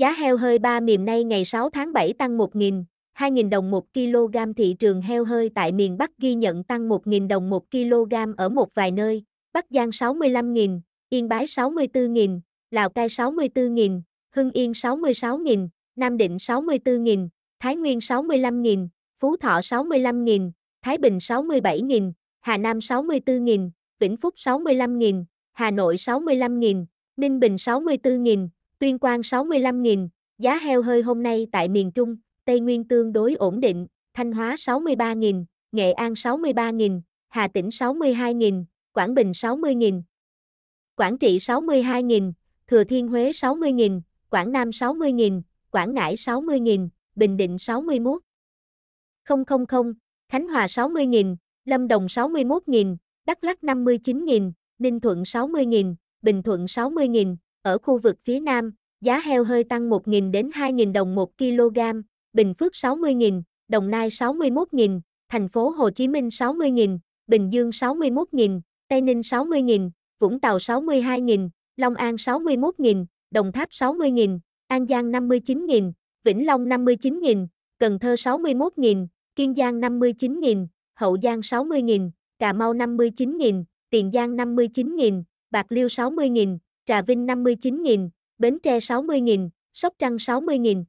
Giá heo hơi ba miền nay ngày 6 tháng 7 tăng 1.000, 2.000 đồng 1 kg thị trường heo hơi tại miền Bắc ghi nhận tăng 1.000 đồng 1 kg ở một vài nơi, Bắc Giang 65.000, Yên Bái 64.000, Lào Cai 64.000, Hưng Yên 66.000, Nam Định 64.000, Thái Nguyên 65.000, Phú Thọ 65.000, Thái Bình 67.000, Hà Nam 64.000, Vĩnh Phúc 65.000, Hà Nội 65.000, Ninh Bình 64.000, Tuyên Quang 65.000, giá heo hơi hôm nay tại miền Trung, Tây Nguyên tương đối ổn định, Thanh Hóa 63.000, Nghệ An 63.000, Hà Tĩnh 62.000, Quảng Bình 60.000, Quảng Trị 62.000, Thừa Thiên Huế 60.000, Quảng Nam 60.000, Quảng Ngãi 60.000, Bình Định 61. 000, Khánh Hòa 60.000, Lâm Đồng 61.000, Đắk Lắk 59.000, Ninh Thuận 60.000, Bình Thuận 60.000, ở khu vực phía Nam, giá heo hơi tăng 1.000 đến 2.000 đồng 1 kg, Bình Phước 60.000, Đồng Nai 61.000, thành phố Hồ Chí Minh 60.000, Bình Dương 61.000, Tây Ninh 60.000, Vũng Tàu 62.000, Long An 61.000, Đồng Tháp 60.000, An Giang 59.000, Vĩnh Long 59.000, Cần Thơ 61.000, Kiên Giang 59.000, Hậu Giang 60.000, Cà Mau 59.000, Tiền Giang 59.000, Bạc Liêu 60.000, Trà Vinh 59.000, Bến Tre 60.000, Sóc Trăng 60.000.